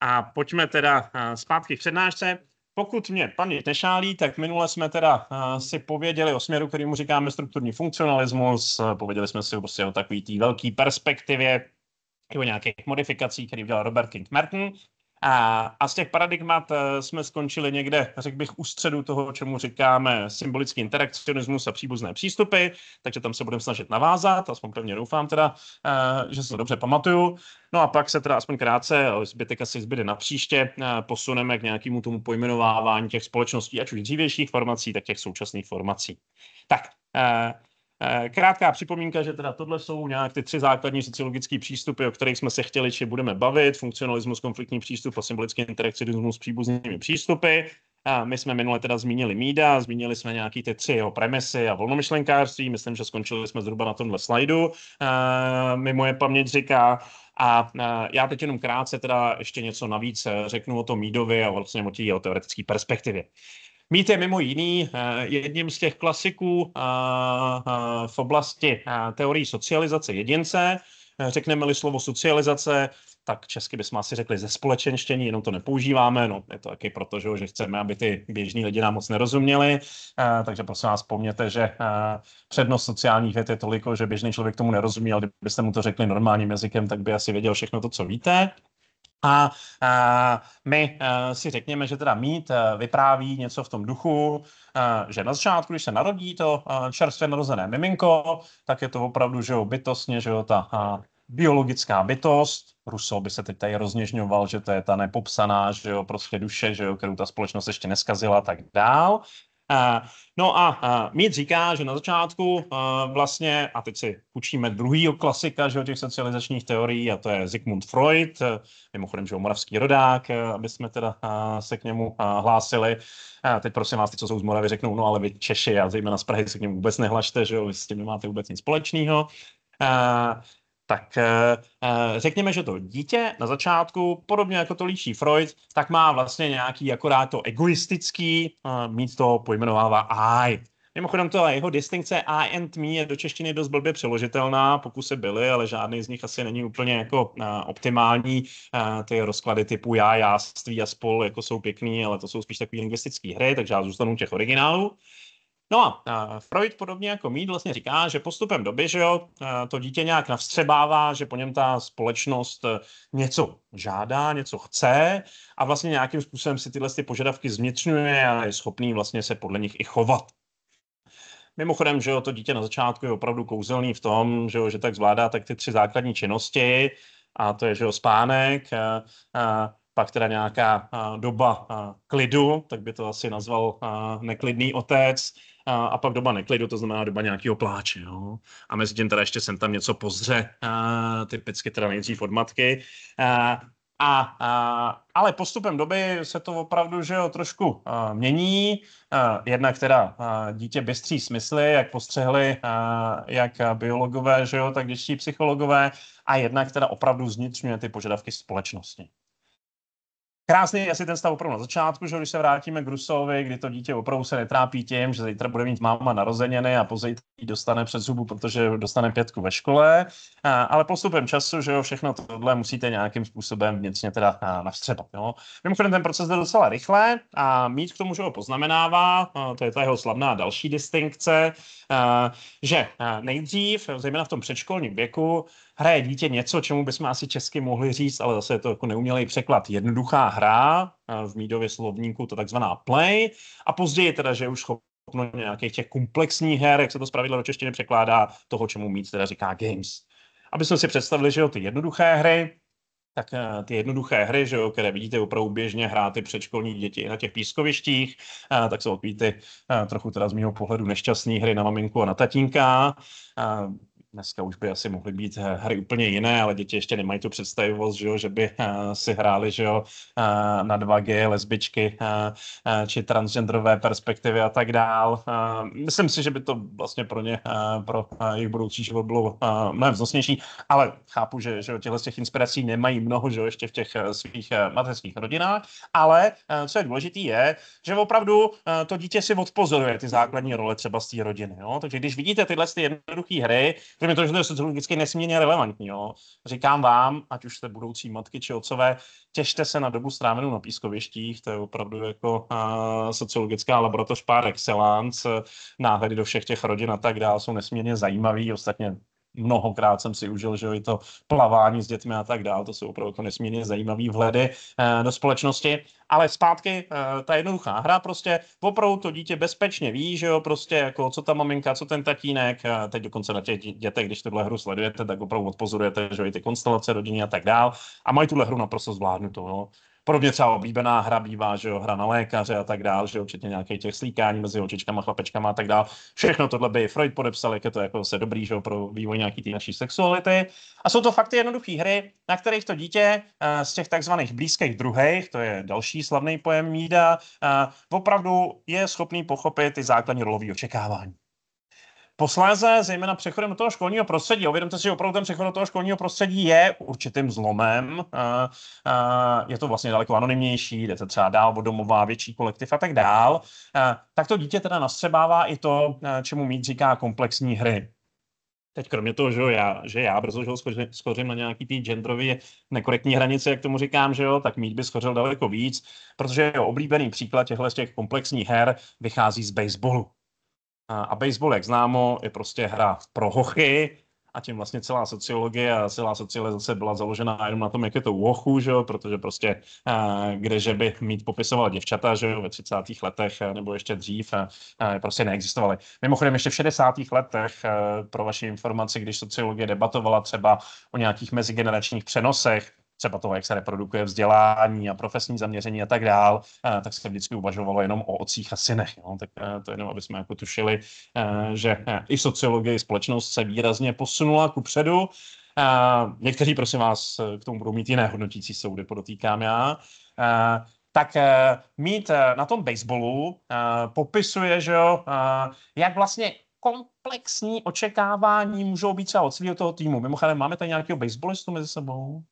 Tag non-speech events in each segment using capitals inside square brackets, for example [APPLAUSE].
A pojďme teda eh, zpátky k přednášce. Pokud mě paměť nešálí, tak minule jsme teda eh, si pověděli o směru, kterýmu říkáme strukturní funkcionalismus, eh, pověděli jsme si prostě o takový té velké perspektivě, o nějakých modifikacích, které udělal Robert King Merton. A, a z těch paradigmat eh, jsme skončili někde, řekl bych, u středu toho, čemu říkáme symbolický interakcionismus a příbuzné přístupy, takže tam se budeme snažit navázat, aspoň pevně doufám teda, eh, že se to dobře pamatuju. No a pak se teda aspoň krátce, zbytek asi zbyde na příště, eh, posuneme k nějakému tomu pojmenovávání těch společností, ať už dřívějších formací, tak těch současných formací. Tak, Eh, krátká připomínka, že teda tohle jsou nějak ty tři základní sociologické přístupy, o kterých jsme se chtěli či budeme bavit. Funkcionalismus, konfliktní přístup a symbolický interakcionismus s příbuznými přístupy. A my jsme minule teda zmínili Mída, zmínili jsme nějaký ty tři jeho premisy a volnomyšlenkářství, myslím, že skončili jsme zhruba na tomhle slajdu, e, mi moje paměť říká. A eh, já teď jenom krátce teda ještě něco navíc řeknu o tom Mídovi a vlastně o té teoretické perspektivě. Mít je mimo jiný eh, jedním z těch klasiků eh, eh, v oblasti teorie socializace jedince. Řekneme-li slovo socializace, tak česky bychom asi řekli ze společenštění, jenom to nepoužíváme, no je to taky proto, že, že chceme, aby ty běžní lidi nám moc nerozuměli, takže prosím vás pomněte, že přednost sociálních věd je toliko, že běžný člověk tomu nerozumí, ale kdybyste mu to řekli normálním jazykem, tak by asi věděl všechno to, co víte. A, a my a, eh, si řekněme, že teda mít eh, vypráví něco v tom duchu, a, eh, že na začátku, když se narodí to a, čerstvě narozené miminko, tak je to opravdu, že jo, bytostně, že jo, ta a, biologická bytost, Ruso by se teď tady rozněžňoval, že to je ta nepopsaná, že jo, prostě duše, že jo, kterou ta společnost ještě neskazila tak dál. Eh, no a eh, mít říká, že na začátku eh, vlastně, a teď si učíme druhýho klasika že, těch socializačních teorií, a to je Sigmund Freud, mimochodem, že moravský rodák, aby jsme teda se k němu hlásili. A teď prosím vás, ty, co jsou z Moravy, řeknou, no ale vy Češi a zejména z Prahy se k němu vůbec nehlašte, že jo, vy s tím nemáte vůbec nic společného tak eh, eh, řekněme, že to dítě na začátku, podobně jako to líší Freud, tak má vlastně nějaký akorát to egoistický, eh, mít to pojmenovává I. Mimochodem to jeho distinkce I and me je do češtiny dost blbě přeložitelná, pokusy byly, ale žádný z nich asi není úplně jako optimální. ty rozklady typu já, jáství a spol jako jsou pěkný, ale to jsou spíš takové lingvistické hry, takže já zůstanu těch originálů. No a Freud podobně jako Mead vlastně říká, že postupem doby, že jo, to dítě nějak navstřebává, že po něm ta společnost e, něco žádá, něco chce a vlastně nějakým způsobem si tyhle ty požadavky změtřňuje a je schopný vlastně se podle nich i chovat. Mimochodem, že jo, to dítě na začátku je opravdu kouzelný v tom, že jo, že tak zvládá tak ty tři základní činnosti, a to je, že jo, spánek, a, a, pak teda nějaká doba klidu, tak by to asi nazval neklidný otec, a pak doba neklidu, to znamená doba nějakého pláče. Jo? A mezi tím teda ještě jsem tam něco pozře, typicky teda nejdřív od matky. A, a, ale postupem doby se to opravdu že jo, trošku a, mění. A, jednak teda a, dítě bystří smysly, jak postřehli a, jak biologové, že jo, tak dětští psychologové, a jednak teda opravdu zvnitřňuje ty požadavky společnosti. Krásný asi ten stav opravdu na začátku, že když se vrátíme k Rusovi, kdy to dítě opravdu se netrápí tím, že zítra bude mít máma narozeniny a později dostane před zubu, protože dostane pětku ve škole. A, ale postupem času, že jo, všechno tohle musíte nějakým způsobem vnitřně teda navstřebat. Jo. Mimochodem ten proces jde docela rychle a mít k tomu, že ho poznamenává, to je ta jeho slavná další distinkce, že nejdřív, zejména v tom předškolním věku, hraje dítě něco, čemu bychom asi česky mohli říct, ale zase je to jako neumělý překlad. Jednoduchá hra, eh, v mídově slovníku to takzvaná play, a později teda, že už schopno nějakých těch komplexních her, jak se to zpravidla do češtiny překládá, toho, čemu mít teda říká games. Aby jsme si představili, že jo, ty jednoduché hry, tak eh, ty jednoduché hry, že jo, které vidíte opravdu běžně hrát ty předškolní děti na těch pískovištích, eh, tak jsou takový ty trochu teda z mého pohledu nešťastné hry na maminku a na tatínka. Dneska už by asi mohly být eh, hry úplně jiné, ale děti ještě nemají tu představivost, že, jo, že by eh, si hráli že jo, eh, na 2G, lesbičky či transgenderové perspektivy a tak dál. Myslím si, že by to vlastně pro ně, pro jejich budoucí život bylo mnohem vznosnější, ale chápu, že, že těchto těch inspirací nemají mnoho, že jo, ještě v těch svých mateřských rodinách, ale co je důležité je, že opravdu to dítě si odpozoruje ty základní role třeba z té rodiny. Jo? Takže když vidíte tyhle ty jednoduché hry, že mi to, že to je sociologicky nesmírně relevantní. Jo. Říkám vám, ať už jste budoucí matky či otcové, těšte se na dobu strávenou na pískovištích, to je opravdu jako uh, sociologická laboratoř par excellence, náhledy do všech těch rodin a tak dále jsou nesmírně zajímavý. Ostatně mnohokrát jsem si užil, že jo, i to plavání s dětmi a tak dále, to jsou opravdu to jako nesmírně zajímavé vhledy eh, do společnosti. Ale zpátky eh, ta jednoduchá hra, prostě opravdu to dítě bezpečně ví, že jo, prostě jako co ta maminka, co ten tatínek, eh, teď dokonce na těch dětech, když tuhle hru sledujete, tak opravdu odpozorujete, že jo, i ty konstelace rodiny a tak dál. A mají tuhle hru naprosto zvládnutou, no. Podobně třeba oblíbená hra bývá, že jo, hra na lékaře a tak dál, že jo, včetně těch slíkání mezi očičkama, chlapečkama a tak dál. Všechno tohle by Freud podepsal, jak je to jako se dobrý, že jo, pro vývoj nějaký té naší sexuality. A jsou to fakt jednoduché hry, na kterých to dítě eh, z těch takzvaných blízkých druhých, to je další slavný pojem Mída, eh, opravdu je schopný pochopit ty základní rolové očekávání. Posléze, zejména přechodem do toho školního prostředí, uvědomte si, že opravdu ten přechod do toho školního prostředí je určitým zlomem. Eh, eh, je to vlastně daleko anonymnější, jdete třeba dál od domova, větší kolektiv a tak dál. Eh, tak to dítě teda nastřebává i to, čemu mít říká komplexní hry. Teď kromě toho, že já, že já brzo že ho skořím na nějaký ty genderový nekorektní hranice, jak tomu říkám, že jo, tak mít by skořil daleko víc, protože jeho oblíbený příklad těchto z těch komplexních her vychází z baseballu. A baseball, jak známo, je prostě hra pro hochy a tím vlastně celá sociologie a celá socializace byla založena jenom na tom, jak je to u hochů, že jo? protože prostě kdeže by mít popisovala děvčata že jo? ve 30. letech nebo ještě dřív, prostě neexistovaly. Mimochodem ještě v 60. letech, pro vaši informaci, když sociologie debatovala třeba o nějakých mezigeneračních přenosech, třeba toho, jak se reprodukuje vzdělání a profesní zaměření a tak dál, eh, tak se vždycky uvažovalo jenom o ocích a synech. No? Tak eh, to jenom, aby jsme jako tušili, eh, že i sociologie, i společnost se výrazně posunula ku předu. Někteří, prosím vás, k tomu budou mít jiné hodnotící soudy, podotýkám já tak mít na tom baseballu popisuje, že jo, jak vlastně komplexní očekávání můžou být třeba od celého toho týmu. Mimochodem, máme tady nějakého baseballistu mezi sebou?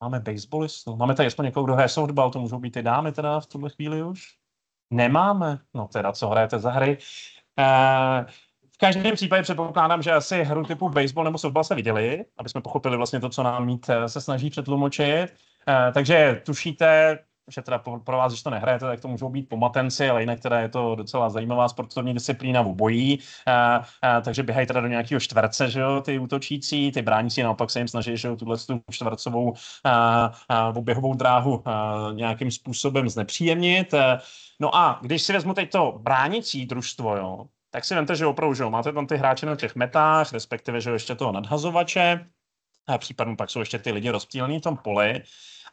Máme baseballistu. Máme tady aspoň někoho, kdo hraje softball, to můžou být ty dámy teda v tuhle chvíli už. Nemáme. No teda, co hrajete za hry? Uh, v každém případě předpokládám, že asi hru typu baseball nebo softball se viděli, aby jsme pochopili vlastně to, co nám mít eh, se snaží přetlumočit. Uh, takže tušíte, že teda pro vás, když to nehrajete, tak to můžou být pomatenci, ale jinak teda je to docela zajímavá sportovní disciplína v obojí, a, a, takže běhají teda do nějakého čtverce, že jo, ty útočící, ty bránící naopak se jim snaží, že jo, tuhle tu čtvercovou a, a, oběhovou dráhu a, nějakým způsobem znepříjemnit. No a když si vezmu teď to bránící družstvo, jo, tak si vemte, že opravdu, že jo, máte tam ty hráče na těch metách, respektive, že jo, ještě toho nadhazovače, a případně pak jsou ještě ty lidi rozptýlení v tom poli.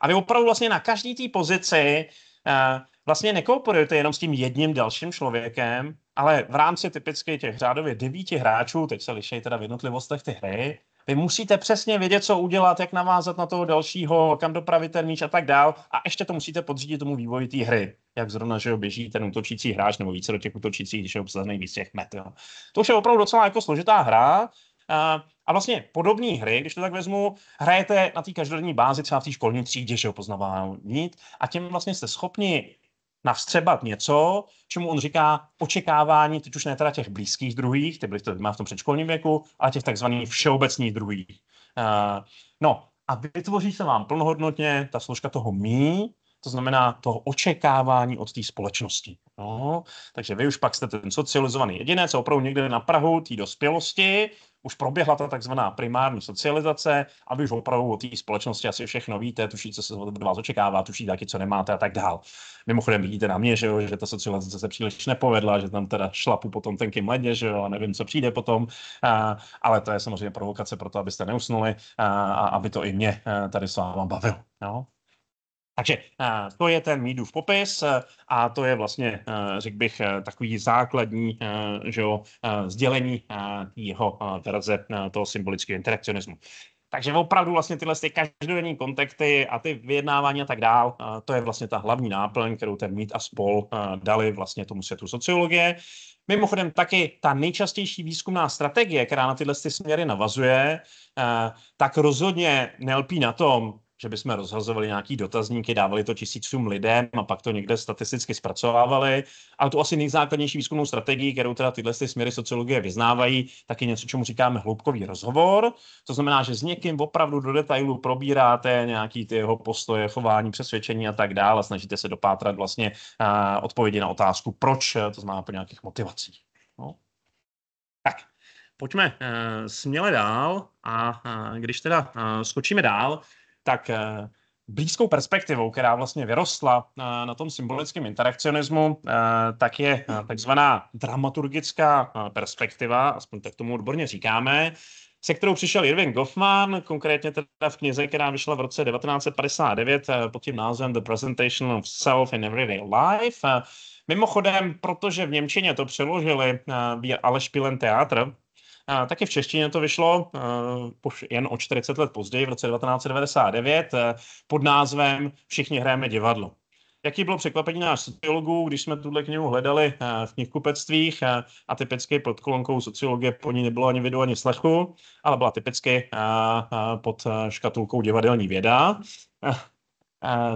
A vy opravdu vlastně na každý té pozici eh, vlastně nekooperujete jenom s tím jedním dalším člověkem, ale v rámci typicky těch řádově devíti hráčů, teď se liší teda v jednotlivostech ty hry, vy musíte přesně vědět, co udělat, jak navázat na toho dalšího, kam dopravit ten míč a tak dál. A ještě to musíte podřídit tomu vývoji té hry, jak zrovna, že běží ten útočící hráč nebo více do těch útočících, když je obsazený víc těch met. Jo. To už je opravdu docela jako složitá hra. A eh, a vlastně podobné hry, když to tak vezmu, hrajete na té každodenní bázi, třeba v té školní třídě, že ho poznávání, a tím vlastně jste schopni navstřebat něco, čemu on říká očekávání, teď už ne teda těch blízkých druhých, ty byly to má v tom předškolním věku, ale těch takzvaných všeobecných druhých. Uh, no a vytvoří se vám plnohodnotně ta složka toho mí, to znamená toho očekávání od té společnosti. No, takže vy už pak jste ten socializovaný jedinec, opravdu někde na Prahu té dospělosti už proběhla ta takzvaná primární socializace a vy už opravdu o té společnosti asi všechno víte, tuší, co se od vás očekává, tuší taky, co nemáte a tak dál. Mimochodem vidíte na mě, že, jo, že ta socializace se příliš nepovedla, že tam teda šlapu potom tenkým mladě, že jo, a nevím, co přijde potom, a, ale to je samozřejmě provokace pro to, abyste neusnuli a, a aby to i mě eh, tady s váma bavilo. Jo? Takže eh, to je ten Mídův popis eh, a to je vlastně, eh, řekl bych, takový základní že jo, sdělení jeho verze toho symbolického interakcionismu. Takže opravdu vlastně tyhle ty každodenní kontakty a ty vyjednávání a tak dál, to je vlastně ta hlavní náplň, kterou ten Mít a Spol dali vlastně tomu světu sociologie. Mimochodem taky ta nejčastější výzkumná strategie, která na tyhle ty směry navazuje, tak rozhodně nelpí na tom, že bychom rozhazovali nějaký dotazníky, dávali to tisícům lidem a pak to někde statisticky zpracovávali. Ale tu asi nejzákladnější výzkumnou strategii, kterou teda tyhle směry sociologie vyznávají, tak je něco, čemu říkáme hloubkový rozhovor. To znamená, že s někým opravdu do detailu probíráte nějaký ty jeho postoje, chování, přesvědčení a tak dále. Snažíte se dopátrat vlastně uh, odpovědi na otázku, proč, to znamená po nějakých motivacích. No. Tak, pojďme eh, směle dál a eh, když teda skočíme dál, tak eh, blízkou perspektivou, která vlastně vyrostla eh, na tom symbolickém interakcionismu, eh, tak je takzvaná dramaturgická perspektiva, aspoň tak tomu odborně říkáme, se kterou přišel Irving Goffman, konkrétně teda v knize, která vyšla v roce 1959 pod tím názvem The Presentation of Self in Everyday Life. Mimochodem, protože v Němčině to přeložili Aleš Pilen Teatr, taky v češtině to vyšlo eh, jen o 40 let později, v roce 1999, eh, pod názvem Všichni hrajeme divadlo. Jaký bylo překvapení náš sociologů, když jsme tuhle knihu hledali eh, v knihkupectvích a typicky pod kolonkou sociologie po ní nebylo ani vidu, ani slechu, ale byla typicky pod škatulkou divadelní věda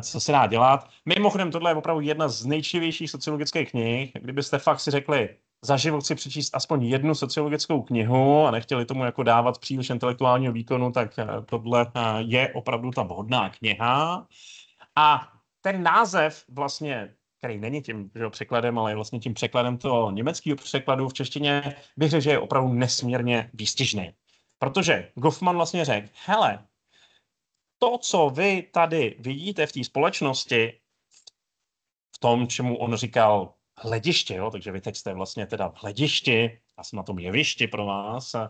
co se dá dělat. Mimochodem, tohle je opravdu jedna z nejčivějších sociologických knih. Kdybyste fakt si řekli, za život si přečíst aspoň jednu sociologickou knihu a nechtěli tomu jako dávat příliš intelektuálního výkonu, tak eh, tohle eh, je opravdu ta vhodná kniha. A ten název vlastně který není tím že jo, překladem, ale je vlastně tím překladem toho německého překladu v češtině, bych řekl, že je opravdu nesmírně výstižný. Protože Goffman vlastně řekl, hele, to, co vy tady vidíte v té společnosti, v tom, čemu on říkal hlediště, jo? takže vy teď jste vlastně teda v hledišti, já jsem na tom jevišti pro vás, a,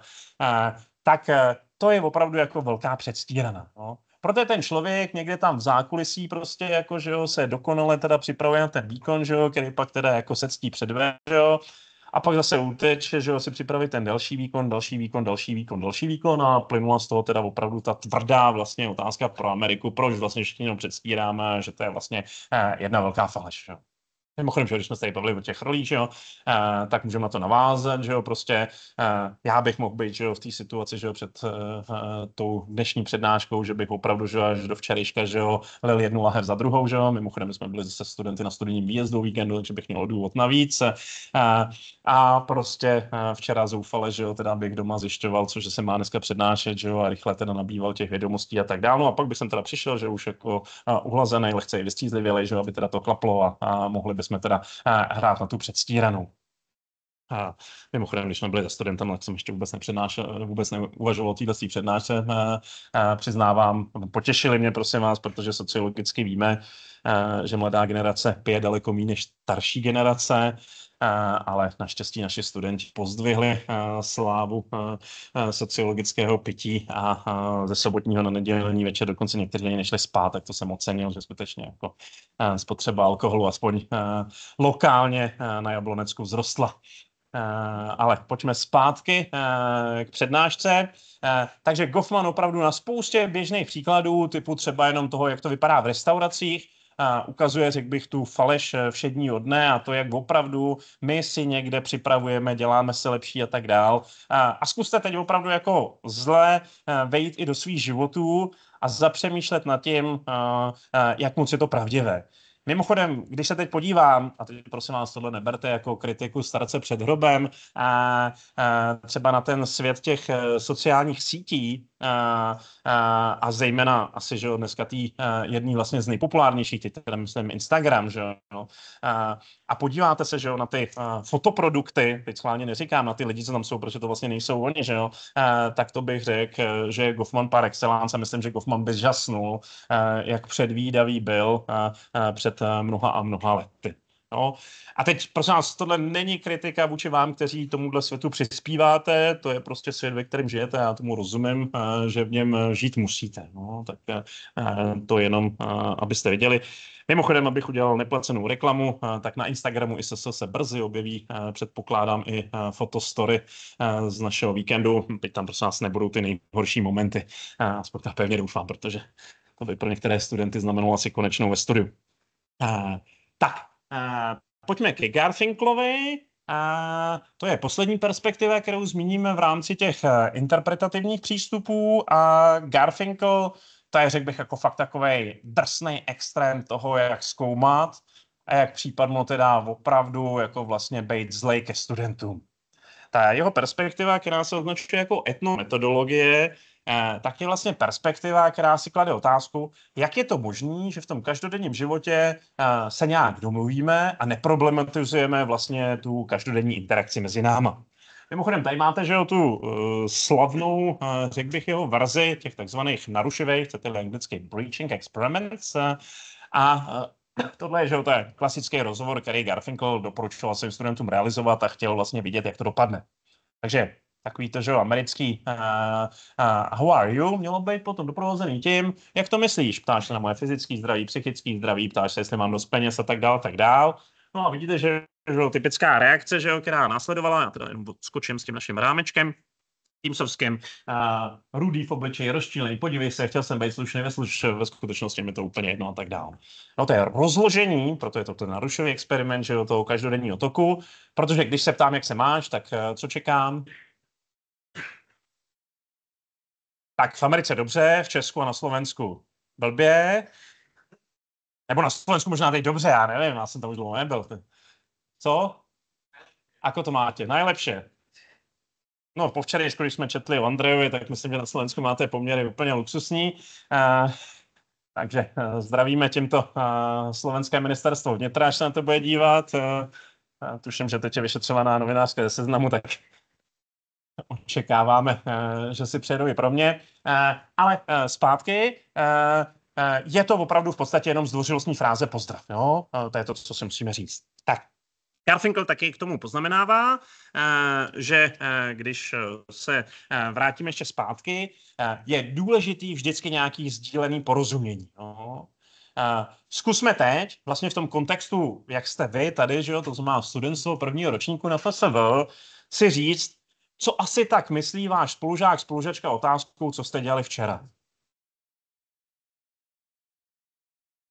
tak e, to je opravdu jako velká předstírana. No? Proto je ten člověk někde tam v zákulisí prostě jako, že jo, se dokonale teda připravuje na ten výkon, že jo, který pak teda jako se ctí předve, že jo, a pak zase uteč, že jo, si připravit ten další výkon, další výkon, další výkon, další výkon a plynula z toho teda opravdu ta tvrdá vlastně otázka pro Ameriku, proč vlastně všichni jenom předstíráme, že to je vlastně eh, jedna velká faleš. Jo. Mimochodem, že když jsme se tady bavili o těch rolích, že jo, tak můžeme na to navázat, že jo, prostě já bych mohl být, že jo, v té situaci, že jo, před tou dnešní přednáškou, že bych opravdu, že až do včerejška, že jo, lil jednu lahev za druhou, že jo, mimochodem jsme byli zase studenty na studijním výjezdu víkendu, takže bych měl důvod navíc a prostě včera zoufale, že jo, teda bych doma zjišťoval, cože se má dneska přednášet, že jo, a rychle teda nabýval těch vědomostí a tak dále, no a pak bych sem teda přišel, že už jako uh, uhlazený, lehce i vystřízlivělej, že jo, aby teda to klaplo a, a mohli by jsme teda eh, hrát na tu předstíranou. A mimochodem, když jsme byli za studentem, tak jsem ještě vůbec nepřednášel, vůbec neuvažoval o této přednášce. Eh, eh, přiznávám, potěšili mě, prosím vás, protože sociologicky víme, že mladá generace pije daleko méně než starší generace. Eh, ale naštěstí naši studenti pozdvihli eh, slávu eh, sociologického pití a ze sobotního na nedělní večer dokonce někteří ani nešli spát, tak to jsem ocenil, že skutečně jako spotřeba alkoholu aspoň lokálně na Jablonecku vzrostla. Ale pojďme zpátky k přednášce. Takže Goffman opravdu na spoustě běžných příkladů, typu třeba jenom toho, jak to vypadá v restauracích, a ukazuje, řekl bych, tu faleš eh, všedního dne a to, jak opravdu my si někde připravujeme, děláme se lepší a tak dál. A, a zkuste teď opravdu jako zle eh, vejít i do svých životů a zapřemýšlet nad tím, eh, jak moc je to pravdivé. Mimochodem, když se teď podívám, a teď prosím vás, tohle neberte jako kritiku starce před hrobem, a, a třeba na ten svět těch eh, sociálních sítí, a, a, a zejména asi, že dneska tý eh, jedný vlastně z nejpopulárnějších, teď teda myslím Instagram, že jo, a, a podíváte se, že jo, na ty eh, fotoprodukty, teď schválně neříkám, na ty lidi, co tam jsou, protože to vlastně nejsou oni, že jo, a, tak to bych řekl, že je Goffman par excellence a myslím, že Goffman by žasnul, jak předvídavý byl před před eh, mnoha a mnoha lety. No. A teď, prosím vás, tohle není kritika vůči vám, kteří tomuhle světu přispíváte, to je prostě svět, ve kterém žijete, já tomu rozumím, eh, že v něm eh, žít musíte. No. Tak to jenom, abyste viděli. Mimochodem, abych udělal neplacenou reklamu, tak na Instagramu ISS se brzy objeví, předpokládám, i fotostory z našeho víkendu. Teď tam prosím vás nebudou ty nejhorší momenty, aspoň tak pevně doufám, protože to by pro některé studenty znamenalo asi konečnou ve studiu. Uh, tak, uh, pojďme ke Garfinklovi. Uh, to je poslední perspektiva, kterou zmíníme v rámci těch interpretativních přístupů a Garfinkel, to je, řekl bych, jako fakt takový drsný extrém toho, jak zkoumat a jak případno teda opravdu jako vlastně být zlej ke studentům. Ta jeho perspektiva, která se označuje jako etnometodologie, Eh, tak je vlastně perspektiva, která si klade otázku, jak je to možné, že v tom každodenním životě eh, se nějak domluvíme a neproblematizujeme vlastně tu každodenní interakci mezi náma. Mimochodem, tady máte, že jo, tu uh, slavnou, uh, řekl bych, jeho verzi těch takzvaných narušivých, chcete anglicky breaching experiments. Uh, a uh, tohle je, že jo, to je klasický rozhovor, který Garfinkel doporučoval svým studentům realizovat a chtěl vlastně vidět, jak to dopadne. Takže takový to, že jo, americký uh, eh, uh, eh, how are you, mělo být potom doprovozený tím, jak to myslíš, ptáš se na moje fyzické zdraví, psychické zdraví, ptáš se, jestli mám dost peněz a tak dál, tak dál. No a vidíte, že, že jo, typická reakce, že jo, která následovala, já teda jenom skočím s tím naším rámečkem, Teamsovským, uh, eh, rudý v obličeji, rozčílený, podívej se, chtěl jsem být slušný, ve, sluš- ve skutečnosti mi to úplně jedno a tak dál. No to je rozložení, proto je to ten narušový experiment, že jo, toho každodenního toku, protože když se ptám, jak se máš, tak uh, co čekám, tak v Americe dobře, v Česku a na Slovensku blbě. Nebo na Slovensku možná teď dobře, já nevím, já jsem tam už dlouho nebyl. Co? Ako to máte? Najlepšie. No, po včerejšku, když jsme četli o Andrejovi, tak myslím, že na Slovensku máte poměry úplně luxusní. Uh, takže uh, zdravíme tímto uh, slovenské ministerstvo vnitra, až se na to bude dívat. Uh, tuším, že teď je vyšetřovaná novinářka ze seznamu, tak očekáváme, eh, že si přijedou i pro mě. Eh, ale eh, zpátky, je to opravdu v podstatě jenom zdvořilostní fráze pozdrav. Jo? To je to, co si musíme říct. Tak, Garfinkel taky k tomu poznamenává, že když se vrátíme ještě zpátky, je důležitý vždycky nějaký sdílený porozumění. Jo? Zkusme teď, vlastně v tom kontextu, jak jste vy tady, že jo, to znamená studentstvo prvního ročníku na FSV, si říct, co asi tak myslí váš spolužák, spolužačka otázkou, co jste dělali včera?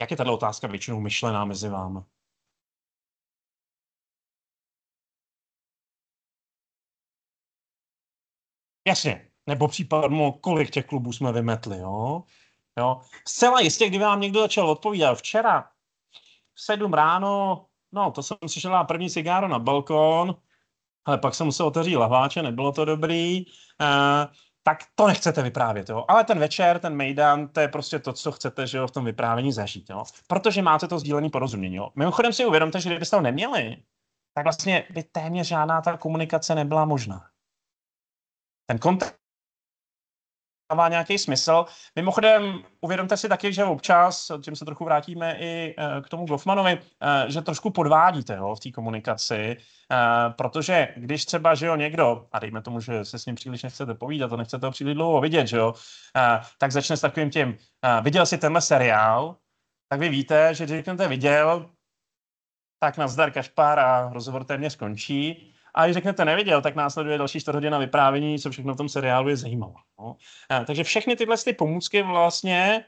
Jak je tato otázka většinou myšlená mezi vámi? Jasně, nebo případně kolik těch klubů jsme vymetli, jo? jo? Zcela jistě, kdyby vám někdo začal odpovídat včera v sedm ráno, no to jsem si šel první cigáro na balkon, ale pak se musel otevřít lahváče, nebylo to dobrý, uh, tak to nechcete vyprávět, jo. Ale ten večer, ten mejdan, to je prostě to, co chcete, že jo, v tom vyprávění zažít, jo. Protože máte to sdílené porozumění, jo. Mimochodem si uvědomte, že kdybyste ho neměli, tak vlastně by téměř žádná ta komunikace nebyla možná. Ten kontakt dává nějaký smysl. Mimochodem, uvědomte si taky, že občas, tím se trochu vrátíme i eh, k tomu Goffmanovi, eh, že trošku podvádíte ho v té komunikaci, eh, protože když třeba, že jo, někdo, a dejme tomu, že se s ním příliš nechcete povídat a nechcete ho příliš dlouho vidět, že jo, tak začne s takovým tím, viděl si tenhle seriál, tak vy víte, že když řeknete viděl, tak nazdar Kašpár a rozhovor téměř skončí. A když řeknete neviděl, tak následuje další čtvrthodina vyprávění, co všechno v tom seriálu je zajímalo. No. Takže všechny tyhle ty pomůcky vlastně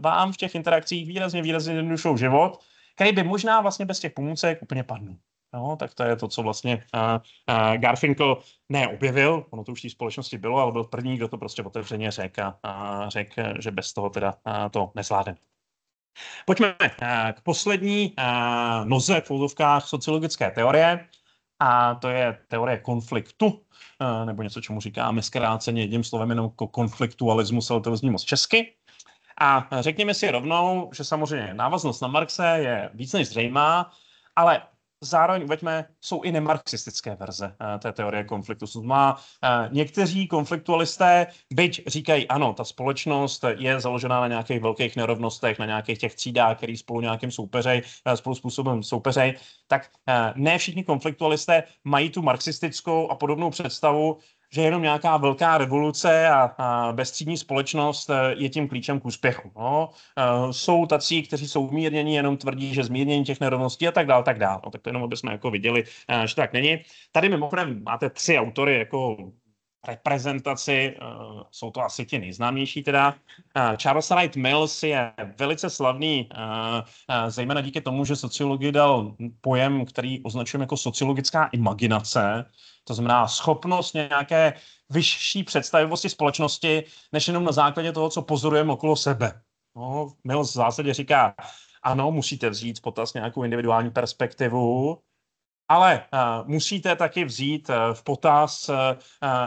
vám v těch interakcích výrazně, výrazně zjednodušou život, který by možná vlastně bez těch pomůcek úplně padnul. No, tak to je to, co vlastně uh, uh, Garfinkel neobjevil, ono to už v té společnosti bylo, ale byl první, kdo to prostě otevřeně řekl a uh, řekl, že bez toho teda uh, to nezvládne. Pojďme uh, k poslední uh, noze v sociologické teorie, a to je teorie konfliktu, eh, nebo něco, čemu říkáme zkráceně jedním slovem jenom konfliktualismus, ale to zní moc česky. A řekněme si rovnou, že samozřejmě návaznost na Marxe je víc než zřejmá, ale zároveň uveďme, jsou i nemarxistické verze eh, té teorie konfliktu. Má eh, někteří konfliktualisté, byť říkají, ano, ta společnost je založená na nějakých velkých nerovnostech, na nějakých těch třídách, který spolu nějakým soupeřej, eh, spolu způsobem soupeřej, tak ne všichni konfliktualisté mají tu marxistickou a podobnou představu, že jenom nějaká velká revoluce a, a bezstřídní společnost eh, je tím klíčem k úspěchu. No. Eh, jsou tací, kteří jsou umírnění, jenom tvrdí, že zmírnění těch nerovností a tak dále, tak dále. No, tak to jenom, aby jsme jako viděli, eh, že tak není. Tady mimochodem máte tři autory jako reprezentaci, eh, jsou to asi ti nejznámější teda. Eh, Charles Wright Mills je velice slavný, eh, zejména díky tomu, že sociologii dal pojem, který označujeme jako sociologická imaginace, to znamená schopnost nějaké vyšší představivosti společnosti, než jenom na základě toho, co pozorujeme okolo sebe. No, Mills v zásadě říká, ano, musíte vzít potaz nějakou individuální perspektivu, ale uh, musíte taky vzít uh, v potaz uh,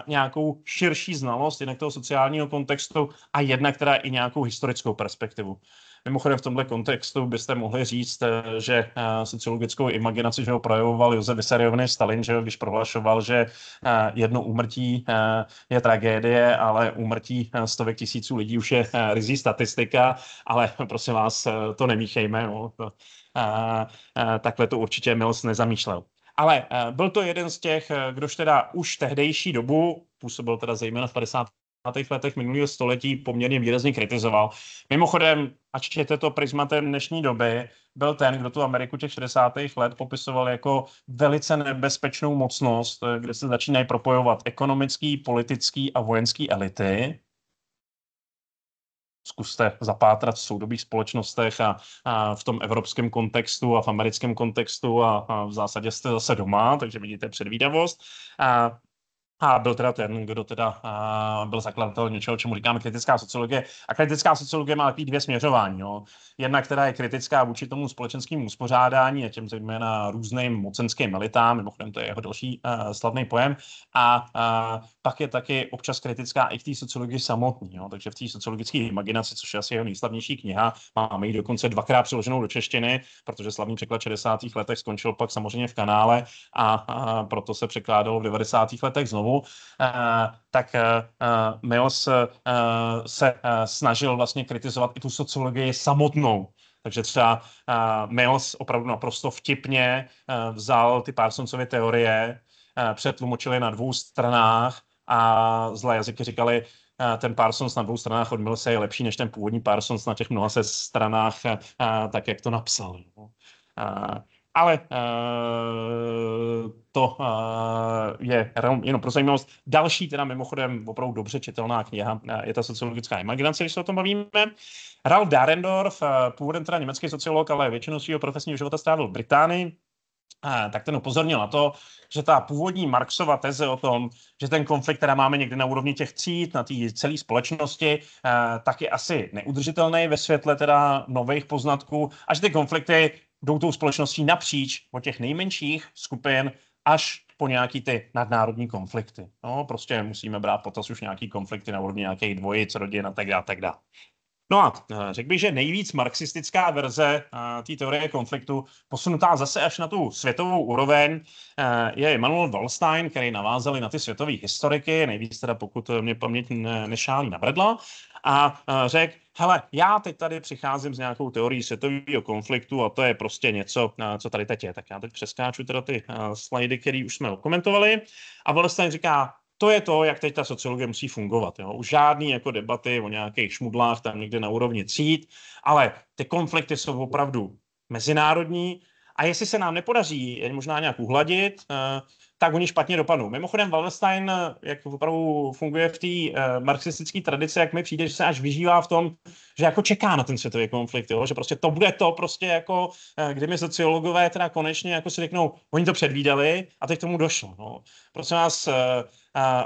nějakou širší znalost jednak toho sociálního kontextu a jednak která i nějakou historickou perspektivu. Mimochodem v tomhle kontextu byste mohli říct, že sociologickou imaginaci, že ho projevoval Josef Vissarionovny Stalin, že ho, když prohlašoval, že jedno úmrtí je tragédie, ale úmrtí stovek tisíců lidí už je rizí statistika, ale [LAUGHS] prosím vás, to nemíchejme, no, to, a, a, takhle to určitě Mills nezamýšlel. Ale eh, byl to jeden z těch, eh, kdož teda už tehdejší dobu, působil teda zejména v 50 těch letech minulého století poměrně výrazně kritizoval. Mimochodem, ač čtete to prismatem dnešní doby, byl ten, kdo tu Ameriku těch 60. let popisoval jako velice nebezpečnou mocnost, eh, kde se začínají propojovat ekonomický, politický a vojenský elity zkuste zapátrat v soudobých společnostech a, a v tom evropském kontextu a v americkém kontextu a, a v zásadě jste zase doma, takže vidíte předvídavost. A a byl teda ten, kdo teda a, byl zakladatel něčeho, čemu říkáme kritická sociologie. A kritická sociologie má takový dvě směřování. Jo. Jedna, která je kritická vůči tomu společenskému uspořádání a těm zejména různým mocenským elitám, mimochodem to je jeho další uh, slavný pojem. A uh, pak je taky občas kritická i v té sociologii Jo. Takže v té sociologické imaginaci, což je asi jeho nejslavnější kniha, máme ji dokonce dvakrát přeloženou do češtiny, protože slavný překlad 60. letech skončil pak samozřejmě v kanále a, a proto se překládalo v 90. letech znovu znovu, eh, tak eh, eh, Meos se snažil vlastně kritizovat i tu sociologii samotnou. Takže třeba Meos opravdu naprosto vtipně vzal ty Parsonsovy teorie, přetlumočil je na dvou stranách a zlé jazyky říkali, ten Parsons na dvou stranách od se je lepší než ten původní Parsons na těch mnoha se stranách, tak jak to napsal. No ale uh, to uh, je jenom pro zajímavost. Další, teda mimochodem opravdu dobře četelná kniha, eh, je ta sociologická imaginace, když se o tom bavíme. Ralf Dahrendorf, původem teda německý sociolog, ale většinou svého profesního života strávil v Británii, tak ten upozornil na to, že ta původní Marxova teze o tom, že ten konflikt, který máme někde na úrovni těch tříd, na té celé společnosti, tak je asi neudržitelný ve světle teda nových poznatků a že ty konflikty jdou tou společností napříč od těch nejmenších skupin až po nějaký ty nadnárodní konflikty. No, prostě musíme brát potaz už nějaký konflikty na úrovni nějakých dvojic, rodin a tak dále, tak dále. No a eh, řekl bych, že nejvíc marxistická verze eh, té teorie konfliktu, posunutá zase až na tu světovou úroveň, eh, je Emanuel Wallstein, který navázali na ty světové historiky, nejvíc teda pokud mě paměť nešálí na bredla, a řekl, hele, já teď tady přicházím s nějakou teorií světového konfliktu a to je prostě něco, eh, co tady teď je. Tak já teď přeskáču teda ty eh, slajdy, které už jsme komentovali, A Wallerstein říká, to je to, jak teď ta sociologie musí fungovat. Jo? Už žádný jako debaty o nějakých šmudlách tam někde na úrovni cít, ale ty konflikty jsou opravdu mezinárodní a jestli se nám nepodaří možná nějak uhladit, uh, tak oni špatně dopadnou. Mimochodem, Wallenstein, jak opravdu funguje v té uh, marxistické tradici, jak mi přijde, že se až vyžívá v tom, že jako čeká na ten světový konflikt, jo? že prostě to bude to, prostě jako, uh, kdy mi sociologové teda konečně jako si řeknou, oni to předvídali a teď k tomu došlo. No. Prosím vás, uh,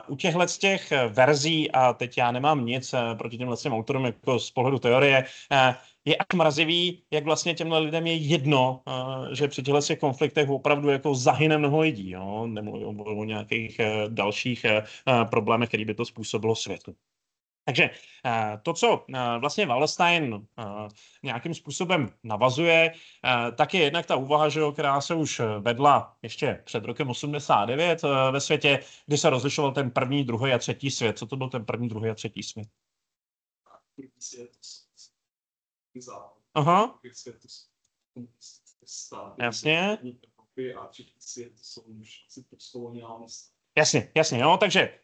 u těchhle z těch eh, verzí, a teď já nemám nic eh, proti těmhle těm autorům jako z pohledu teorie, eh, je až mrazivý, jak vlastně těmhle lidem je jedno, že při těchto těch konfliktech opravdu jako zahyne mnoho lidí. Jo? Nemluvím o nějakých dalších problémech, které by to způsobilo světu. Takže eh, to, co eh, vlastně Wallenstein eh, nějakým způsobem navazuje, tak je jednak ta úvaha, že jo, která se už vedla ještě před rokem 89 ve světě, kdy se rozlišoval ten první, druhý a třetí svět. Co to byl ten první, druhý a třetí svět? Aha. Jasně. Jasně, jasně, jo, takže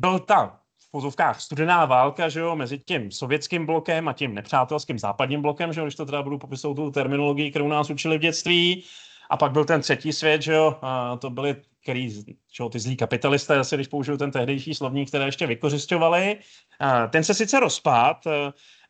byl tam v pozovkách studená válka, že jo, mezi tím sovětským blokem a tím nepřátelským západním blokem, že jo, když to teda budu popisovat tu terminologii, kterou nás učili v dětství. A pak byl ten třetí svět, že jo, a to byly který, že jo, ty zlí kapitalisté, asi když použiju ten tehdejší slovník, které ještě vykořišťovali. A ten se sice rozpad, e,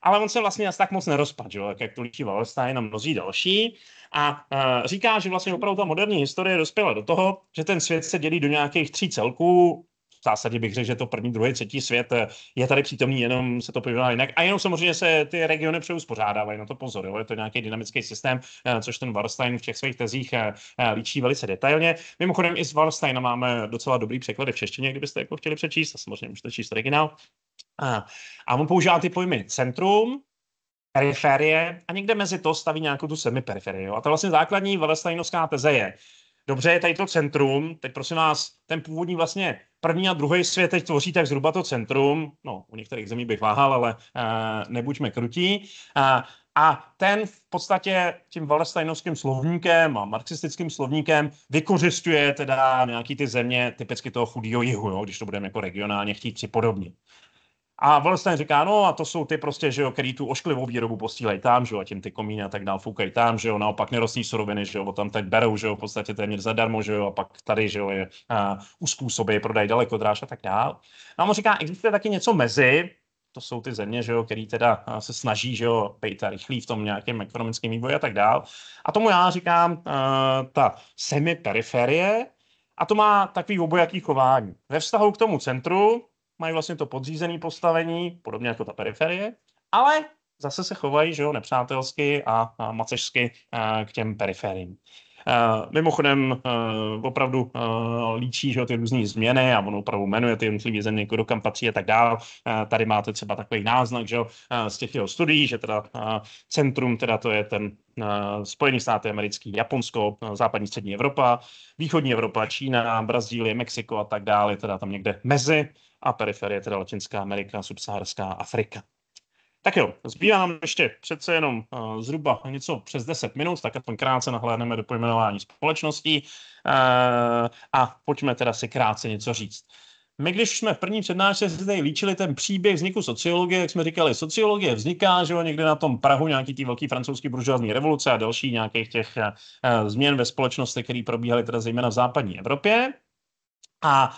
ale on se vlastně asi tak moc nerozpad, že jo, jak to líčí Wallenstein a mnozí další. A e, říká, že vlastně opravdu ta moderní historie dospěla do toho, že ten svět se dělí do nějakých tří celků, zásadě bych řekl, že to první, druhý, třetí svět je tady přítomný, jenom se to pojmenovalo jinak. A jenom samozřejmě se ty regiony přeuspořádávají, na no to pozor, jo? je to nějaký dynamický systém, eh, což ten Warstein v těch svých tezích eh, eh, líčí velice detailně. Mimochodem i z Warsteina máme docela dobrý překlady v češtině, kdybyste jako chtěli přečíst, a samozřejmě můžete číst originál. A, on používá ty pojmy centrum, periferie a někde mezi to staví nějakou tu semiperiferii. A ta vlastně základní Wallersteinovská teze je, dobře je tady to centrum, teď prosím vás, ten původní vlastně první a druhý svět teď tvoří tak zhruba to centrum, no u některých zemí bych váhal, ale uh, nebuďme krutí, uh, a ten v podstatě tím valestajnovským slovníkem a marxistickým slovníkem vykořistuje teda nějaký ty země typicky toho chudého jihu, jo, když to budeme jako regionálně chtít připodobnit. A vlastně říká, no a to jsou ty prostě, že jo, který tu ošklivou výrobu posílají tam, že jo, a tím ty komíny a tak dál foukají tam, že jo, naopak nerostní suroviny, že jo, tam tak berou, že jo, v podstatě téměř zadarmo, že jo, a pak tady, že jo, je uh, uspůsobí, prodají daleko dráž a tak dál. No a on říká, existuje taky něco mezi, to jsou ty země, že jo, který teda se snaží, že jo, být rychlý v tom nějakém ekonomickém vývoji a tak dál. A tomu já říkám uh, ta semiperiferie, a to má takový obojaký chování. Ve vztahu k tomu centru mají vlastně to podřízené postavení, podobně jako ta periferie, ale zase se chovají, že jo, nepřátelsky a, a macežsky a, eh, k těm periferím. Uh, eh, mimochodem uh, opravdu uh, líčí že, ty různé změny a on opravdu jmenuje ty jednotlivé země, kdo kam patří a tak dál. Tady máte třeba takový náznak že, z těch jeho studií, že teda centrum teda to je ten Spojený státy americký, Japonsko, západní střední Evropa, východní Evropa, Čína, Brazílie, Mexiko a tak dále, teda tam někde mezi a periferie, teda Latinská Amerika, subsaharská Afrika. Tak jo, zbývá nám ještě přece jenom uh, zhruba něco přes 10 minut, tak aspoň krátce nahlédneme do pojmenování společností uh, a pojďme teda si krátce něco říct. My, když jsme v první přednášce si tady líčili ten příběh vzniku sociologie, jak jsme říkali, sociologie vzniká, že jo, někde na tom Prahu nějaký ty velký francouzský buržoazní revoluce a další nějakých těch uh, změn ve společnosti, které probíhaly teda zejména v západní Evropě. A uh,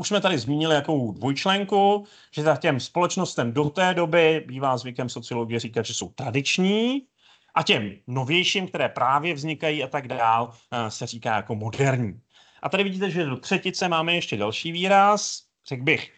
už jsme tady zmínili jakou dvojčlenku, že za těm společnostem do té doby bývá zvykem sociologie říkat, že jsou tradiční a těm novějším, které právě vznikají a tak dál, uh, se říká jako moderní. A tady vidíte, že do třetice máme ještě další výraz, řekl bych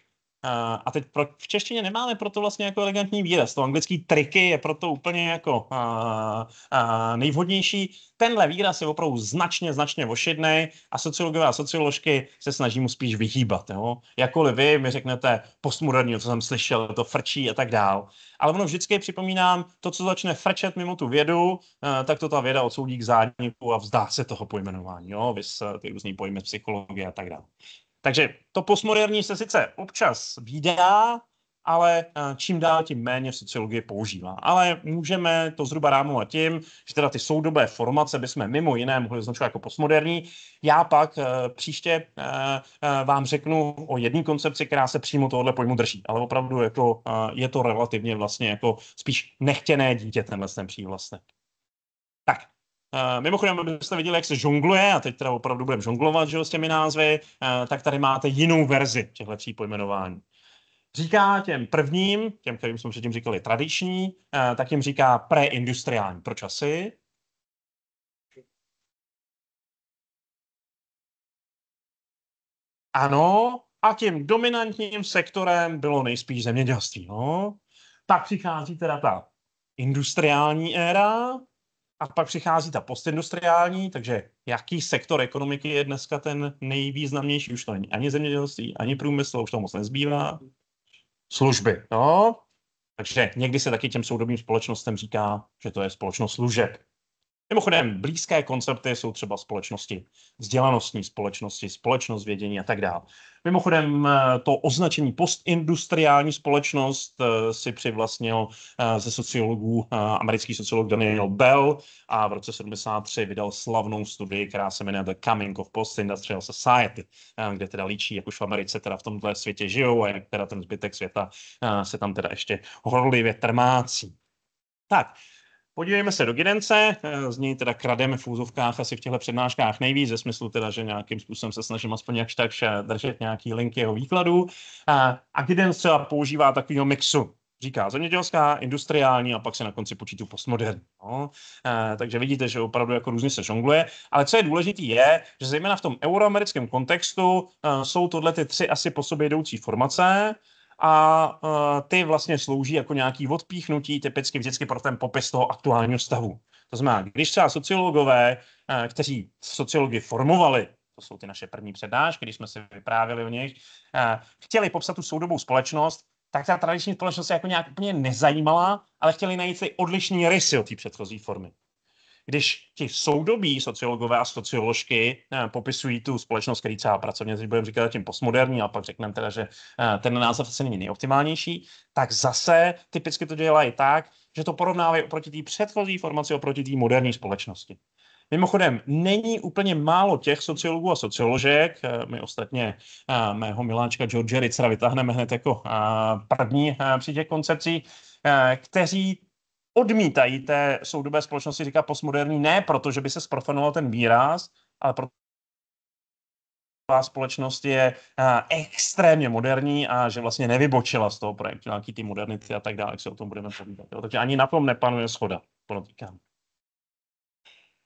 Eh, a teď pro, v češtině nemáme proto vlastně jako elegantní výraz. To anglický triky je proto úplně jako a, eh, a eh, nejvhodnější. Tenhle výraz je opravdu značně, značně ošidný a sociologové a socioložky se snaží mu spíš vyhýbat. Jo? Jakoliv vy mi řeknete postmoderní, co jsem slyšel, to frčí a tak dál. Ale ono vždycky připomínám, to, co začne frčet mimo tu vědu, a, tak to ta věda odsoudí k zádníku a vzdá se toho pojmenování. Jo? Vys ty různý pojmy psychologie a tak dále. Takže to postmoderní se sice občas výdá, ale eh, čím dál tím méně v sociologii používá. Ale můžeme to zhruba rámovat tím, že teda ty soudobé formace bychom mimo jiné mohli označovat jako postmoderní. Já pak eh, příště eh, vám řeknu o jedné koncepci, která se přímo tohle pojmu drží, ale opravdu jako, je to relativně vlastně jako spíš nechtěné dítě tenhle ten přívlastek. Tak, Eh, mimochodem, abyste viděli, jak se žongluje, a teď teda opravdu budeme žonglovat že, s těmi názvy, eh, tak tady máte jinou verzi těchto tří pojmenování. Říká těm prvním, těm, kterým jsme předtím říkali tradiční, eh, tak jim říká preindustriální pro časy. Ano, a tím dominantním sektorem bylo nejspíš zemědělství. No. Tak přichází teda ta industriální éra, a pak přichází ta postindustriální, takže jaký sektor ekonomiky je dneska ten nejvýznamnější? Už to není ani zemědělství, ani průmysl, už to moc nezbývá. Služby, no. Takže někdy se taky těm soudobým společnostem říká, že to je společnost služeb. Mimochodem, blízké koncepty jsou třeba společnosti, vzdělanostní společnosti, společnost vědění a tak dále. Mimochodem, eh, to označení postindustriální společnost eh, si přivlastnil eh, ze sociologů americký sociolog Daniel Bell a v roce 73 vydal slavnou studii, která se jmenuje The Coming of Postindustrial Society, kde teda líčí, jak už v Americe teda v tomto světě žijou a jak teda ten zbytek světa se tam teda ještě horlivě trmácí. Tak, Podívejme se do Gidence, eh, z něj teda krademe v úzovkách asi v těchto přednáškách nejvíc, ze smyslu teda, že nějakým způsobem se snažím aspoň jakž takž držet nějaký linky jeho výkladu. A Gidence třeba používá takového mixu, říká zemědělská, industriální a pak se na konci počítá postmodern. No. E, takže vidíte, že opravdu jako různě se žongluje. Ale co je důležité je, že zejména v tom euroamerickém kontextu e, jsou tohle ty tři asi po sobě jdoucí formace a e, ty vlastně slouží jako nějaký odpíchnutí typicky vždycky pro ten popis toho aktuálního stavu. To znamená, když třeba sociologové, e, kteří sociologii formovali, to jsou ty naše první přednášky, když jsme se vyprávěli o nich, e, chtěli popsat tu soudobou společnost, tak ta tradiční společnost se jako nějak úplně nezajímala, ale chtěli najít ty odlišné rysy od té předchozí formy když ti soudobí sociologové a socioložky eh, popisují tu společnost, který třeba pracovně teď budeme říkat tím postmoderní, a pak řekneme teda, že eh, ten název se není nejoptimálnější, tak zase typicky to dělají tak, že to porovnávají oproti té předchozí formaci, oproti té moderní společnosti. Mimochodem, není úplně málo těch sociologů a socioložek, eh, my ostatně mého miláčka George Ritzera vytáhneme hned jako první při těch koncepcích, kteří odmítají té soudobé společnosti říká postmoderní ne proto, že by se sprofanoval ten výraz, ale proto, společnost je a, eh, extrémně moderní a že vlastně nevybočila z toho projektu nějaký ty modernity a tak dále, jak se o tom budeme povídat. Jo? Takže ani na tom nepanuje schoda, podotýkám.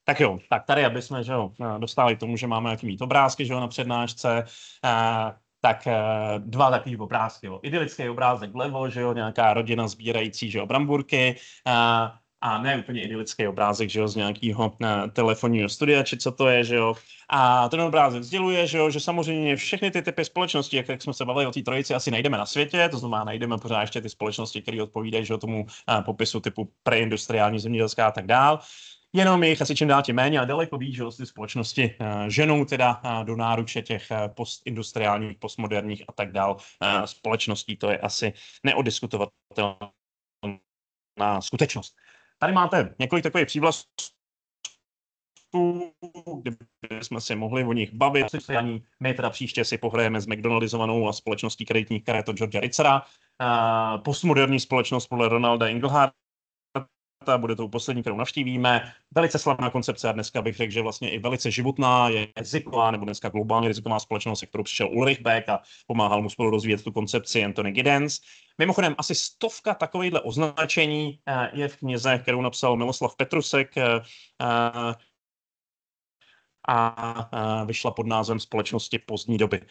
Tak jo, tak tady, aby jsme že jo, eh, dostali tomu, že máme jaký mít obrázky že jo, na přednášce, a, eh, tak eh, dva takové obrázky. Jo. Idylický obrázek vlevo, že jo, nějaká rodina sbírající, že jo, bramburky, a, eh, a ne úplně idylický obrázek, že jo, z nějakého eh, telefonního studia, či co to je, že jo. A ten obrázek sděluje, že jo, že samozřejmě všechny ty typy společností, jak, jak jsme se bavili o té trojici, asi najdeme na světě, to znamená, najdeme pořád ještě ty společnosti, které odpovídají, že jo, tomu a, popisu typu preindustriální zemědělská a tak dál jenom jich asi čím dál tím méně a daleko víc, že ty společnosti eh, ženou teda eh, do náruče těch eh, postindustriálních, postmoderních a tak dál společností, to je asi neodiskutovatelná skutečnost. Tady máte několik takových přívlastů, kde jsme si mohli o nich bavit. My teda příště si pohrajeme s McDonaldizovanou a společností kreditních karet od Georgia Ritzera, postmoderní společnost podle Ronalda Ingleharda, bude to poslední, kterou navštívíme. Velice slavná koncepce a dneska bych řekl, že vlastně i velice životná je riziková, nebo dneska globálně riziková společnost, se kterou přišel Ulrich Beck a pomáhal mu spolu rozvíjet tu koncepci Anthony Giddens. Mimochodem, asi stovka takovýchhle označení eh, je v knize, kterou napsal Miloslav Petrusek, eh, eh, a vyšla pod názvem Společnosti pozdní doby.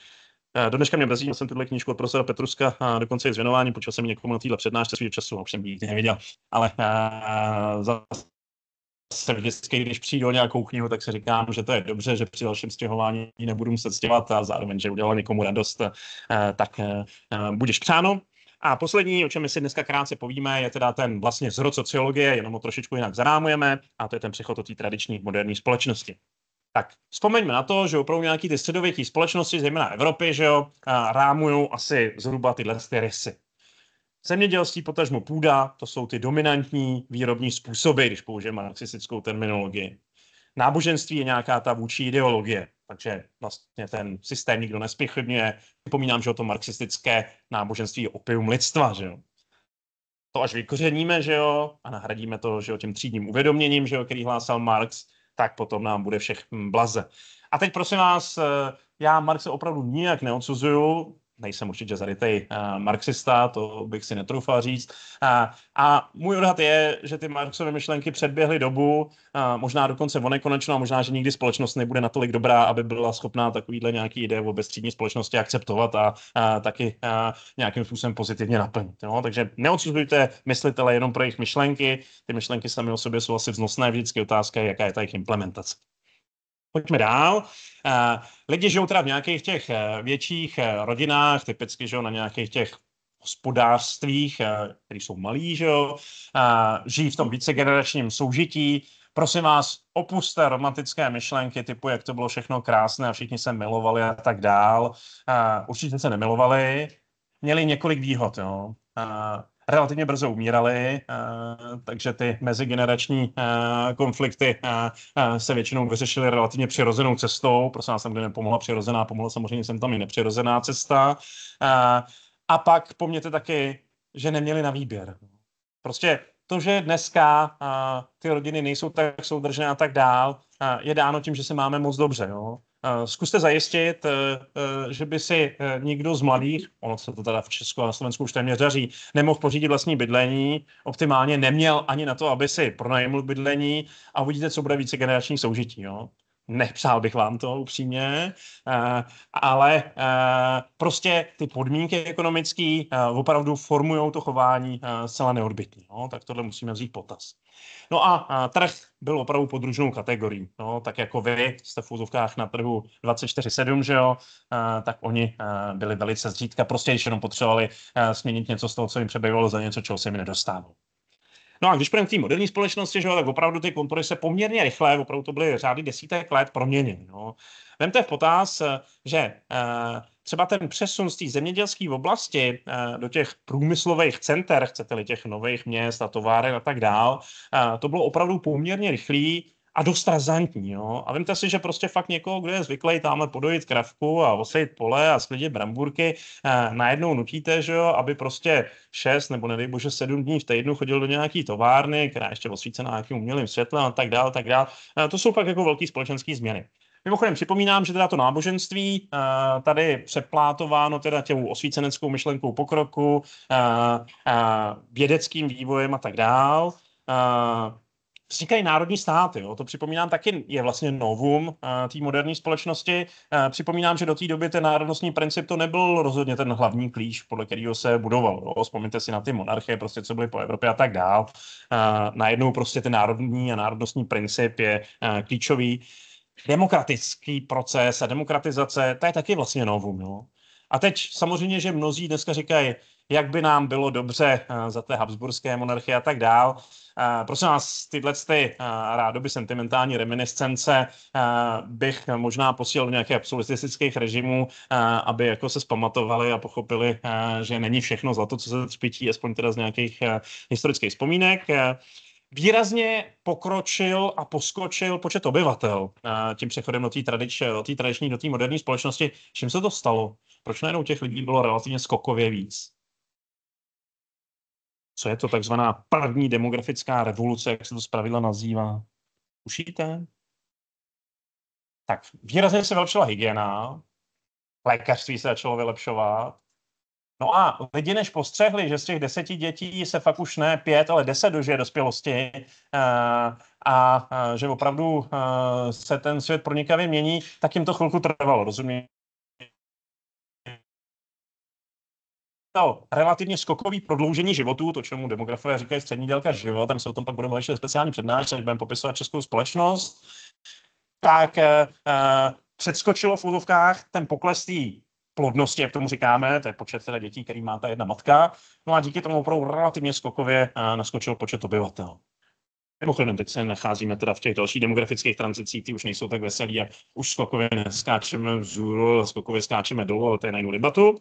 Eh, do dneška mě mrzí, jsem tuhle knížku od profesora Petruska a eh, dokonce i zvěnování, počil jsem někomu na téhle přednášce svýho času, už jsem ji nikdy neviděl, ale uh, zase vždycky, když přijde o nějakou knihu, tak si říkám, že to je dobře, že při dalším stěhování nebudu muset stěhovat a zároveň, že udělal někomu radost, tak budeš křáno. A poslední, o čem my si dneska krátce povíme, je teda ten vlastně zrod sociologie, jenom ho trošičku jinak zarámujeme, a to je ten přechod od té tradiční moderní společnosti. Tak vzpomeňme na to, že opravdu nějaký ty středověké společnosti, zejména Evropy, že jo, rámují asi zhruba tyhle ty rysy. Zemědělství, potažmo půda, to jsou ty dominantní výrobní způsoby, když použijeme marxistickou terminologii. Náboženství je nějaká ta vůči ideologie, takže vlastně ten systém nikdo nespěchybňuje. Připomínám, že o to marxistické náboženství je opium lidstva, že jo. To až vykořeníme, že jo, a nahradíme to, že jo, tím třídním uvědoměním, že jo, který hlásal Marx, tak potom nám bude všech hm, blaze. A teď prosím vás, eh, já Mark se opravdu nijak neodsuzuju, nejsem určitě zarytej eh, marxista, to bych si netroufal říct. A, eh, a můj odhad je, že ty Marxové myšlenky předběhly dobu, uh, možná dokonce o nekonečno, a možná, že nikdy společnost nebude natolik dobrá, aby byla schopná takovýhle nějaký ideje o bezstřídní společnosti akceptovat a, uh, taky uh, nějakým způsobem pozitivně naplnit. Jo? Takže neodsuzujte myslitele jenom pro jejich myšlenky, ty myšlenky sami o sobě jsou asi vznosné, vždycky otázka je, jaká je ta jejich implementace. Pojďme dál. Eh, lidi žijou teda v nějakých těch eh, větších eh, rodinách, typicky žijou na nějakých těch hospodářstvích, které jsou malí, že jo? žijí v tom vícegeneračním soužití. Prosím vás, opuste romantické myšlenky typu, jak to bylo všechno krásné a všichni se milovali a tak dál. Určitě se nemilovali, měli několik výhod. Jo? relativně brzo umírali, eh, takže ty mezigenerační eh, konflikty eh, se většinou vyřešily relativně přirozenou cestou. Prosím vás, tam kde nepomohla přirozená, pomohla samozřejmě jsem tam i nepřirozená cesta. A pak poměte taky, že neměli na výběr. Prostě to, že dneska ty rodiny nejsou tak soudržné a tak dál, je dáno tím, že se máme moc dobře. Jo? Zkuste zajistit, eh, eh, že by si eh, nikdo z mladých, ono se to teda v Česku a na Slovensku už téměř daří, nemohl pořídit vlastní bydlení, optimálně neměl ani na to, aby si pronajmul bydlení a uvidíte, co bude více generační soužití. Jo? nepřál bych vám to upřímně, eh, ale eh, prostě ty podmínky ekonomické eh, opravdu formují to chování zcela neodbytně. No? Tak tohle musíme vzít potaz. No a trh byl opravdu podružnou kategorií. No, tak jako vy jste v úzovkách na trhu 24-7, že jo, tak oni byli velice zřídka, prostě když jenom potřebovali směnit něco z toho, co jim přebývalo za něco, čeho se jim nedostávalo. No a když půjdeme k té moderní společnosti, že jo, tak opravdu ty kontury se poměrně rychle, opravdu to byly řády desítek let, proměnily. No. Vemte v potaz, že eh, třeba ten přesun z té zemědělské oblasti eh, do těch průmyslových center, chcete-li těch nových měst a továren a tak dál, eh, to bylo opravdu poměrně rychlý a dost razantní. Jo? A vímte si, že prostě fakt někoho, kdo je zvyklý tamhle podojit kravku a osejit pole a sklidit bramburky, eh, najednou nutíte, že jo, aby prostě šest nebo nedej bože sedm dní v týdnu chodil do nějaký továrny, která ještě osvícená nějakým umělým světlem a tak dále, tak dále. Eh, to jsou pak jako velké společenské změny. Mimochodem připomínám, že teda to náboženství eh, tady přeplátováno teda těmu osvíceneckou myšlenkou pokroku, eh, eh, vědeckým vývojem a tak dál vznikají národní státy. Jo. To připomínám taky, je vlastně novum eh, té moderní společnosti. A eh, připomínám, že do té doby ten národnostní princip to nebyl rozhodně ten hlavní klíč, podle kterého se budoval. Jo. Vzpomeňte si na ty monarchie, prostě co byly po Evropě a tak dál. A eh, najednou prostě ten národní a národnostní princip je klíčový. Demokratický proces a demokratizace, to je taky vlastně novum. Jo. A teď samozřejmě, že mnozí dneska říkají, jak by nám bylo dobře eh, za té Habsburské monarchie a tak dál. Eh, prosím vás, tyhle ty eh, rádoby sentimentální reminiscence bych možná posílal do nějakých absolutistických režimů, aby jako se zpamatovali a pochopili, že není všechno za to, co se třpití, aspoň teda z nějakých historických vzpomínek. Výrazně pokročil a poskočil počet obyvatel tím přechodem do té tradič, tradiční, do té moderní společnosti. Čím se to stalo? Proč najednou těch lidí bylo relativně skokově víc? co je to takzvaná první demografická revoluce, jak se to zpravidla nazývá. Ušíte? Tak výrazně se vylepšila hygiena, lékařství se začalo vylepšovat. No a lidi než postřehli, že z těch deseti dětí se fakt už ne pět, ale deset dožije dospělosti eh, a, a, eh, že opravdu a, eh, se ten svět pronikavě mění, tak jim to chvilku trvalo, rozumíte? o relativně skokový prodloužení životů, to, čemu demografové říkají střední délka života, tam se o tom pak budeme ještě speciální přednášce, než budeme popisovat českou společnost, tak e, předskočilo v úzovkách ten pokles té plodnosti, jak tomu říkáme, to je počet teda dětí, který má ta jedna matka, no a díky tomu opravdu relativně skokově e, naskočil počet obyvatel. Mimochodem, teď se nacházíme teda v těch dalších demografických tranzicích, ty už nejsou tak veselí, jak už skokově skáčeme vzhůru, skokově skáčeme dolů, ale to je na jinou debatu.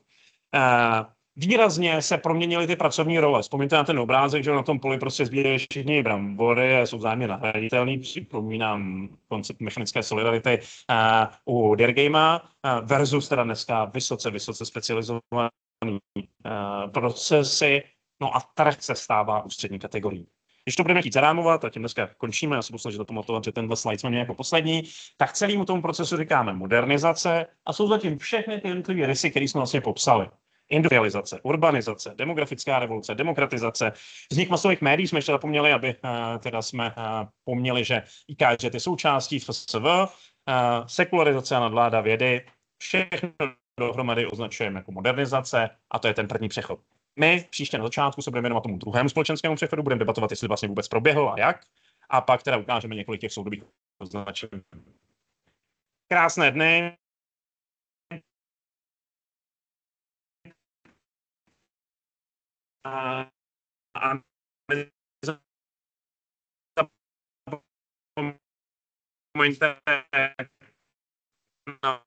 Eh, výrazně se proměnily ty pracovní role. Vzpomněte na ten obrázek, že na tom poli prostě sbírají všichni brambory a jsou vzájemně nahraditelný. Připomínám koncept mechanické solidarity eh, u Dergama eh, versus teda dneska vysoce, vysoce specializovaný eh, procesy. No a trh se stává ústřední kategorií. Když to budeme chtít zarámovat, a tím dneska končíme, já se budu snažit pamatovat, že tenhle slide jsme měli jako poslední, tak celému tomu procesu říkáme modernizace a jsou zatím všechny ty jednotlivé rysy, které jsme vlastně popsali industrializace, urbanizace, demografická revoluce, demokratizace, vznik masových médií jsme ještě zapomněli, aby eh, teda jsme eh, poměli, že IKŽ je součástí FSV, eh, sekularizace a nadvláda vědy, všechno dohromady označujeme jako modernizace a to je ten první přechod. My příště na začátku se budeme věnovat tomu druhému společenskému přechodu, budeme debatovat, jestli vlastně vůbec proběhl a jak, a pak teda ukážeme několik těch soudobých označení. Krásné dny, a, a nezapomeňte na no.